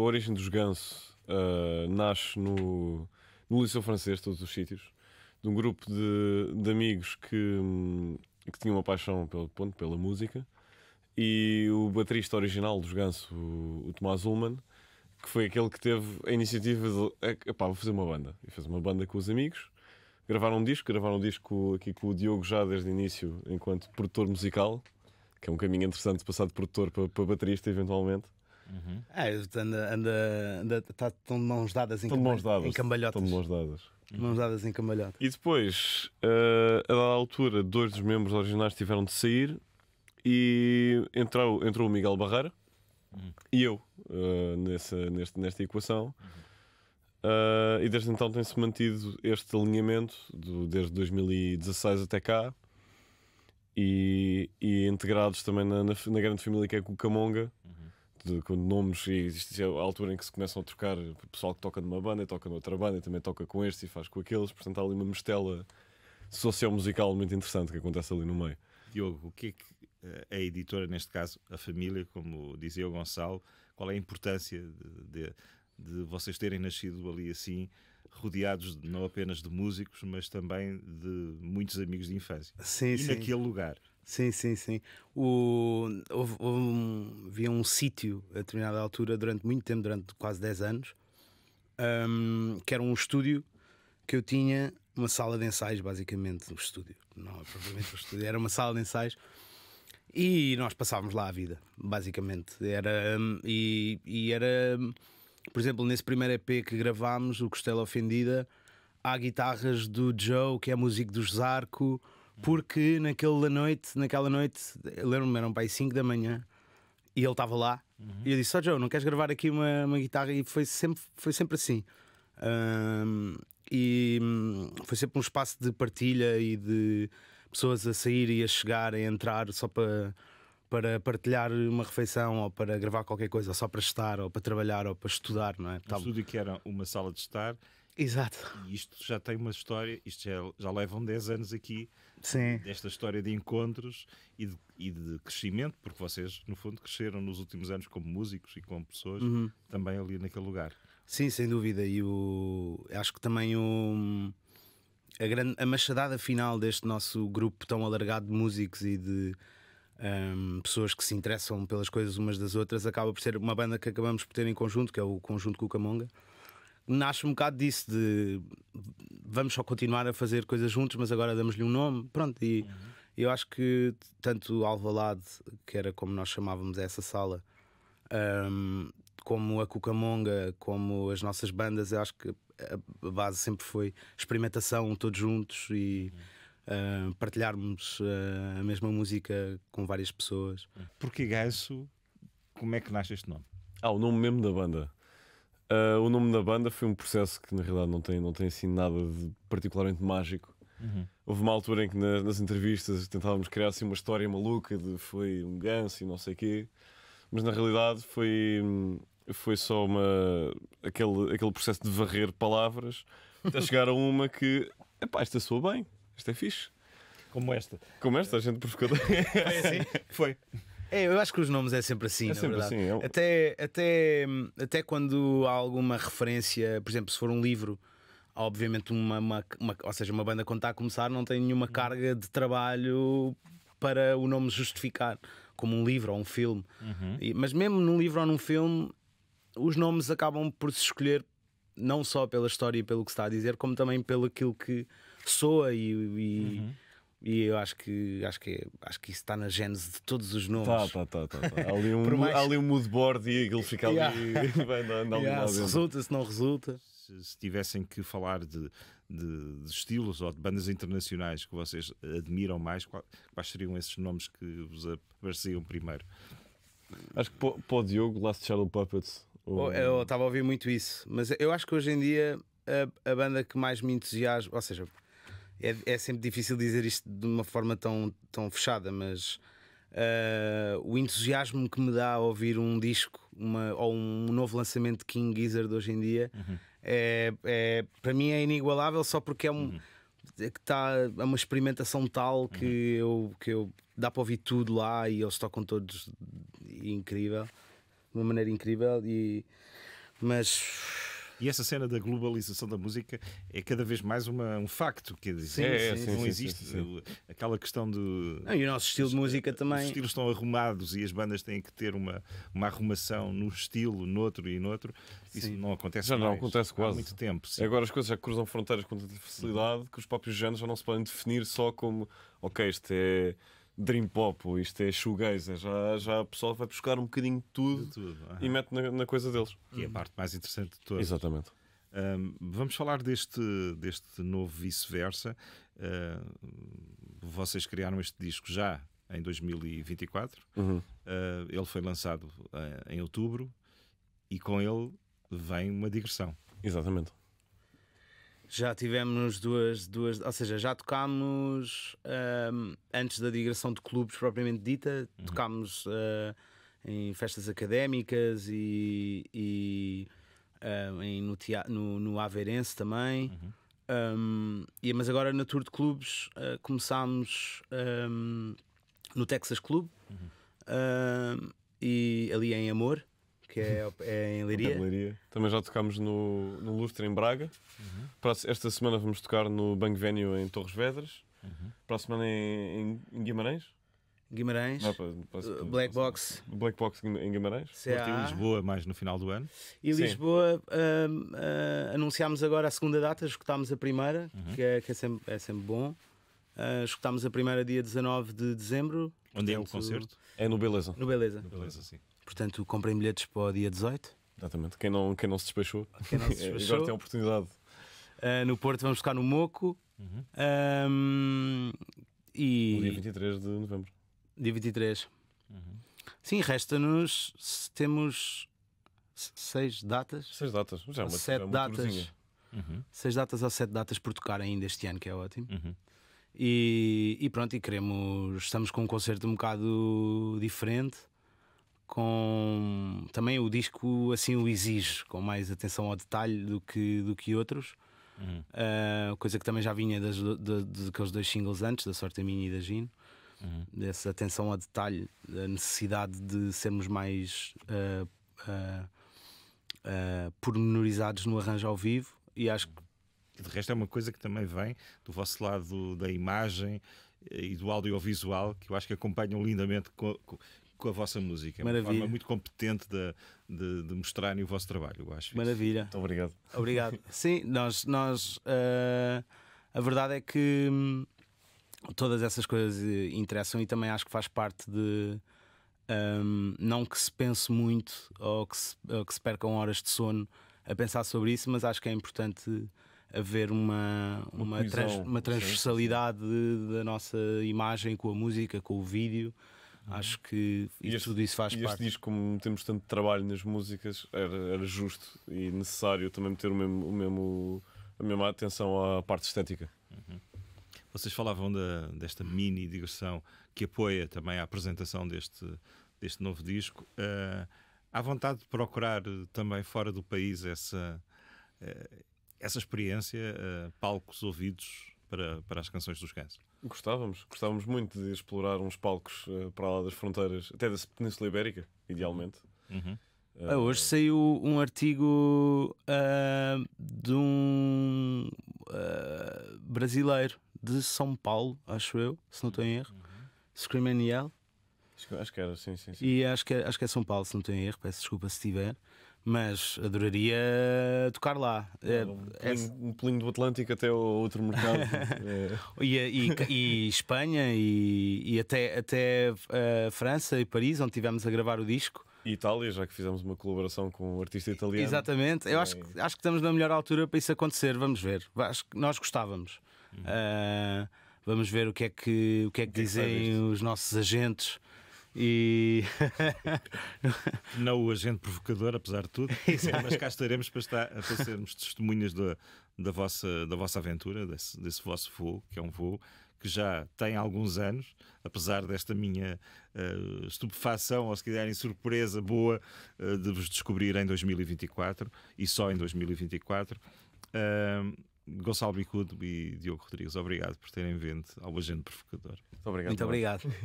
a origem dos ganso uh, nasce no, no Liceu Francês, todos os sítios, de um grupo de, de amigos que, hum, que tinham uma paixão pelo, ponto, pela música. E o baterista original dos ganso, o, o Tomás Ullman, que foi aquele que teve a iniciativa de é epá, vou fazer uma banda. E fez uma banda com os amigos, gravaram um disco, gravaram um disco aqui com o Diogo já desde o início, enquanto produtor musical, que é um caminho interessante de passar de produtor para, para baterista eventualmente. Uhum. Ah, anda, anda, anda, tá, estão de mãos dadas em, estão em cambalhotas. Estão de mãos dadas. Uhum. Mãos dadas em cambalhota. E depois, uh, a dada altura, dois dos membros originais tiveram de sair e entrou, entrou o Miguel Barreira uhum. e eu uh, nessa, neste, nesta equação. Uh, e desde então tem-se mantido este alinhamento do, desde 2016 até cá. E, e, integrados também na, na, na, grande família que é Cucamonga, de, com nomes e existe é a altura em que se começam a trocar o pessoal que toca numa banda, toca noutra banda, e também toca com estes e faz com aqueles, portanto há ali uma mistela social-musical muito interessante que acontece ali no meio. Diogo, o que é que eh, a editora, neste caso a família, como dizia o Gonçalo, qual é a importância de, de, de vocês terem nascido ali assim, rodeados de, não apenas de músicos, mas também de muitos amigos de infância? Sim, e sim. naquele lugar. Sim, sim, sim. O, houve, houve um, havia um sítio a determinada altura, durante muito tempo, durante quase 10 anos, um, que era um estúdio que eu tinha, uma sala de ensaios, basicamente, um estúdio. Não provavelmente é propriamente um estúdio, era uma sala de ensaios. E nós passávamos lá a vida, basicamente. Era, um, e, e, era, hum, por exemplo, nesse primeiro EP que gravámos, o Costela Ofendida, há guitarras do Joe, que é música do Zarco porque naquela noite, naquela noite, lembro-me, eram para 5 da manhã e ele estava lá. Uhum. E eu disse: Ó oh, Joe, não queres gravar aqui uma, uma guitarra? E foi sempre, foi sempre assim. Um, e hum, foi sempre um espaço de partilha e de pessoas a sair e a chegar, a entrar só para, para partilhar uma refeição ou para gravar qualquer coisa, ou só para estar, ou para trabalhar, ou para estudar, não é? O estúdio que era uma sala de estar Exato. E isto já tem uma história, isto já, já levam 10 anos aqui, Sim. desta história de encontros e de, e de, crescimento, porque vocês, no fundo, cresceram nos últimos anos como músicos e como pessoas, uhum. também ali naquele lugar. Sim, sem dúvida. E o, acho que também o, a, grande, a machadada final deste nosso grupo tão alargado de músicos e de. Um, pessoas que se interessam pelas coisas umas das outras, acaba por ser uma banda que acabamos por ter em conjunto, que é o Conjunto Cucamonga nasce um bocado disso de vamos só continuar a fazer coisas juntos, mas agora damos-lhe um nome, pronto, e uhum. eu acho que tanto Alvalade, que era como nós chamávamos essa sala, um, como a Cucamonga, como as nossas bandas, eu acho que a base sempre foi experimentação todos juntos e uhum. uh, partilharmos uh, a mesma música com várias pessoas. Porque Ganso, como é que nasce este nome? Ah, o nome mesmo da banda. Uh, o nome da banda foi um processo que na realidade não tem, não tem assim nada de particularmente mágico. Uhum. Houve uma altura em que na, nas entrevistas tentávamos criar assim uma história maluca de foi um ganso e não sei o quê, mas na realidade foi, foi só uma, aquele, aquele processo de varrer palavras até chegar a uma que epá, esta soa bem, esta é fixe. Como esta. Como esta, a gente provocou. foi assim? Foi. É, eu acho que os nomes é sempre assim, é sempre verdade. Assim, é até, até, até quando há alguma referência, por exemplo, se for um livro, obviamente uma, uma, uma, ou seja, uma banda quando está a começar não tem nenhuma carga de trabalho para o nome justificar, como um livro ou um filme. Uhum. E, mas mesmo num livro ou num filme, os nomes acabam por se escolher não só pela história e pelo que está a dizer, como também pelo aquilo que soa e, e, uhum. E eu acho que, acho que, é, acho que isso está na gênese de todos os nomes. Tá, tá, tá, tá, tá. Ali, um, mais... ali um moodboard e ele fica ali. Yeah. vai yeah, se resulta, se não resulta. Se, se tivessem que falar de, de, de, estilos ou de bandas internacionais que vocês admiram mais, quais, quais seriam esses nomes que vos apareciam primeiro? Acho que para o Diogo, Last Shadow Puppets. Ou... Oh, eu estava a ouvir muito isso, mas eu acho que hoje em dia a, a banda que mais me entusiasma, ou seja, é, é sempre difícil dizer isto de uma forma tão, tão fechada, mas uh, o entusiasmo que me dá a ouvir um disco uma, ou um novo lançamento de King Gizzard hoje em dia uhum. é, é, para mim é inigualável só porque é um. Uhum. É que tá, é uma experimentação tal que, uhum. eu, que eu dá para ouvir tudo lá e eles tocam todos incrível, de uma maneira incrível. E, mas e essa cena da globalização da música é cada vez mais uma, um facto. Quer dizer, sim, é, sim, não sim, existe aquela questão do. Não, e o nosso estilo de música os, também. Os estilos estão arrumados e as bandas têm que ter uma, uma arrumação no estilo, noutro e noutro. Isso não acontece Já não acontece quase. Há muito tempo. Agora as coisas já cruzam fronteiras com tanta facilidade que os próprios géneros já não se podem definir só como, ok, este é dream pop, isto é shoegazer, é, já, já o pessoal vai buscar um bocadinho de tudo, de tudo e mete na, na, coisa deles. Que é a parte mais interessante de todas. Exatamente. Um, vamos falar deste, deste novo vice-versa. Uh, vocês criaram este disco já em 2024. Uhum. Uh, ele foi lançado uh, em outubro e com ele vem uma digressão. Exatamente. Já tivemos duas, duas ou seja, já tocámos um, antes da digressão de clubes propriamente dita, uhum. tocámos uh, em festas académicas e, e um, ah, em, no, no, no Aveirense também. Uhum. Um, e, mas agora na tour de clubes uh, começámos no Texas Club uhum. e ali em Amor que é, é em Leiria. Leiria. Também já tocámos no, no Lustre em Braga. Uhum. Esta semana vamos tocar no Bang Venue em Torres Vedras. Uhum. Para a semana em, em Guimarães. Guimarães, uh, Black Box. Black Box em Guimarães. Porto e ah. Lisboa, mais no final do ano. E Lisboa, um, uh, ah, anunciámos agora a segunda data, escutámos a primeira, uhum. que, é, que é, sempre, é sempre bom. Uh, escutámos a primeira dia 19 de dezembro. Onde portanto, é o concerto? É no Beleza. No Beleza. No Beleza, sim. Portanto, comprem bilhetes para o dia 18. Exatamente, quem não, quem não se despechou, quem não se agora tem a oportunidade. Uh, no Porto vamos tocar no Moco. Uhum. Um, e... No dia 23 de novembro. Dia 23. Uhum. Sim, resta-nos. Temos seis datas. Seis datas, já é uma, sete é datas. Uhum. Seis datas ou sete datas por tocar ainda este ano, que é ótimo. Uhum. E, e, pronto, e queremos. Estamos com um concerto um bocado diferente com também o disco assim o exige com mais atenção ao detalhe do que, do que outros. Uhum. Uh, coisa que também já vinha das, daqueles dois singles antes, da Sorte a Minha e da Gino, uhum. dessa atenção ao detalhe, a necessidade de sermos mais uh, uh, pormenorizados no arranjo ao vivo, e acho que uhum. de resto é uma coisa que também vem do vosso lado da imagem eh, e do audiovisual, que eu acho que acompanham lindamente com a vossa música. É Maravilha. Uma forma muito competente de, de, de mostrarem o vosso trabalho, eu acho. Maravilha. Isso. Muito obrigado. Obrigado. Sim, nós. nós uh, a verdade é que hum, todas essas coisas eh, interessam e também acho que faz parte de. Um, não que se pense muito ou que se, ou que se percam horas de sono a pensar sobre isso, mas acho que é importante haver uma, uma, trans, uma transversalidade da nossa imagem com a música, com o vídeo. Uhum. Acho que este, tudo isso faz e parte. Este disco, como temos tanto trabalho nas músicas, era, era justo e necessário também ter o mesmo, o mesmo, a mesma atenção à parte estética. Uhum. Vocês falavam da, desta mini digressão que apoia também a apresentação deste, deste novo disco. Uh, há vontade de procurar também fora do país essa, uh, essa experiência, uh, palcos, ouvidos? para, para as canções dos Guns. Gostávamos, gostávamos muito de explorar uns palcos uh, para lá das fronteiras, até da Península Ibérica, idealmente. Uhum. Uh, hoje eh, saiu um artigo uh, de um ah, brasileiro de São Paulo, acho eu, se não estou em erro, uhum. Screaming Yell, Acho que era, sim, sim, sim. E acho que, é, acho que é São Paulo, se não tenho erro, peço desculpa se tiver, mas adoraria tocar lá. É, um, pelinho, é... um, do Atlântico até o outro mercado. é. e, e, e, Espanha e, e até, até eh, França e Paris, onde estivemos a gravar o disco. E Itália, já que fizemos uma colaboração com um artista italiano. Exatamente, eu acho, que, acho que estamos na melhor altura para isso acontecer, vamos ver. Acho que nós gostávamos. Uhum. Uh, vamos ver o que é que, o que, é que é dizem os nossos agentes e. não o agente provocador, apesar de tudo. mas cá estaremos para, estar, para sermos testemunhas da, da, vossa, da vossa aventura, desse, desse vosso voo, que é um voo que já tem alguns anos, apesar desta minha uh, estupefação, ou se quiserem surpresa boa, uh, de vos descobrir em 2024 e só em 2024. Uh, eh, Gonçalo Bicudo e Diogo Rodrigues, obrigado por terem vindo ao Agente Provocador. Muito obrigado. Muito obrigado.